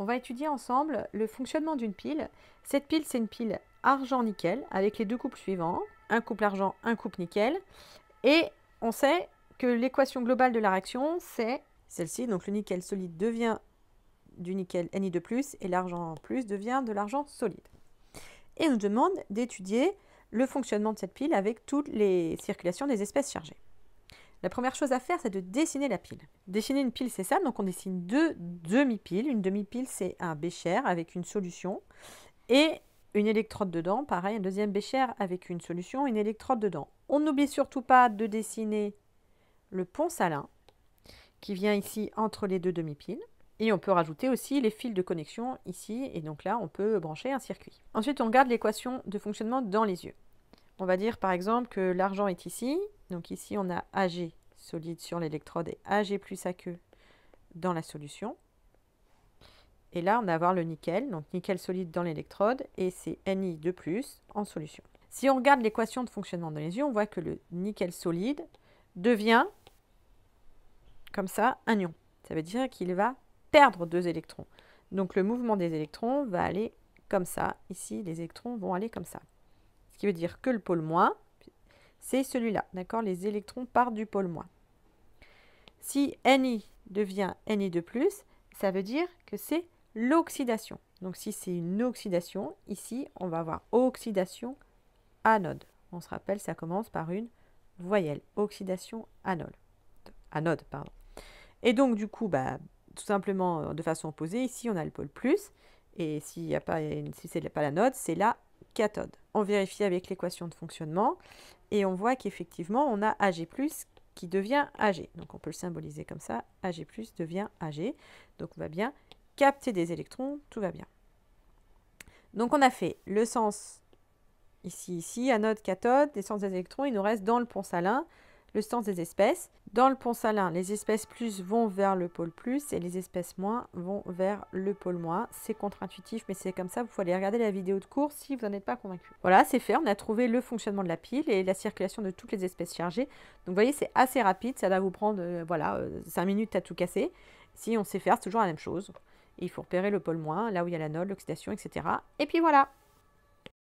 On va étudier ensemble le fonctionnement d'une pile. Cette pile, c'est une pile argent-nickel avec les deux couples suivants, un couple argent, un couple nickel. Et on sait que l'équation globale de la réaction, c'est celle-ci. Donc le nickel solide devient du nickel Ni2+, et l'argent plus devient de l'argent solide. Et on nous demande d'étudier le fonctionnement de cette pile avec toutes les circulations des espèces chargées. La première chose à faire, c'est de dessiner la pile. Dessiner une pile, c'est ça. Donc, on dessine deux demi-piles. Une demi-pile, c'est un bécher avec une solution et une électrode dedans. Pareil, un deuxième bécher avec une solution, une électrode dedans. On n'oublie surtout pas de dessiner le pont salin qui vient ici entre les deux demi-piles. Et on peut rajouter aussi les fils de connexion ici. Et donc là, on peut brancher un circuit. Ensuite, on garde l'équation de fonctionnement dans les yeux. On va dire par exemple que l'argent est ici, donc ici, on a Ag solide sur l'électrode et Ag plus aqueux dans la solution. Et là, on va avoir le nickel, donc nickel solide dans l'électrode, et c'est Ni de plus en solution. Si on regarde l'équation de fonctionnement de lésion, on voit que le nickel solide devient, comme ça, un ion. Ça veut dire qu'il va perdre deux électrons. Donc le mouvement des électrons va aller comme ça. Ici, les électrons vont aller comme ça. Ce qui veut dire que le pôle moins c'est celui-là, d'accord Les électrons partent du pôle moins. Si Ni devient Ni de plus, ça veut dire que c'est l'oxydation. Donc si c'est une oxydation, ici, on va avoir oxydation anode. On se rappelle, ça commence par une voyelle, oxydation anode. anode pardon. Et donc du coup, bah, tout simplement euh, de façon opposée, ici on a le pôle plus, et s'il n'y a pas, si c'est pas la note, c'est là. On vérifie avec l'équation de fonctionnement et on voit qu'effectivement on a Ag+, qui devient Ag. Donc on peut le symboliser comme ça, Ag+, devient Ag. Donc on va bien capter des électrons, tout va bien. Donc on a fait le sens ici, ici, anode, cathode, les sens des électrons, il nous reste dans le pont salin le sens des espèces. Dans le pont salin, les espèces plus vont vers le pôle plus et les espèces moins vont vers le pôle moins. C'est contre-intuitif, mais c'est comme ça. Vous pouvez aller regarder la vidéo de cours si vous n'en êtes pas convaincu. Voilà, c'est fait. On a trouvé le fonctionnement de la pile et la circulation de toutes les espèces chargées. Donc, vous voyez, c'est assez rapide. Ça va vous prendre euh, voilà, 5 euh, minutes à tout casser. Si on sait faire, c'est toujours la même chose. il faut repérer le pôle moins, là où il y a l'anode, l'oxydation, etc. Et puis voilà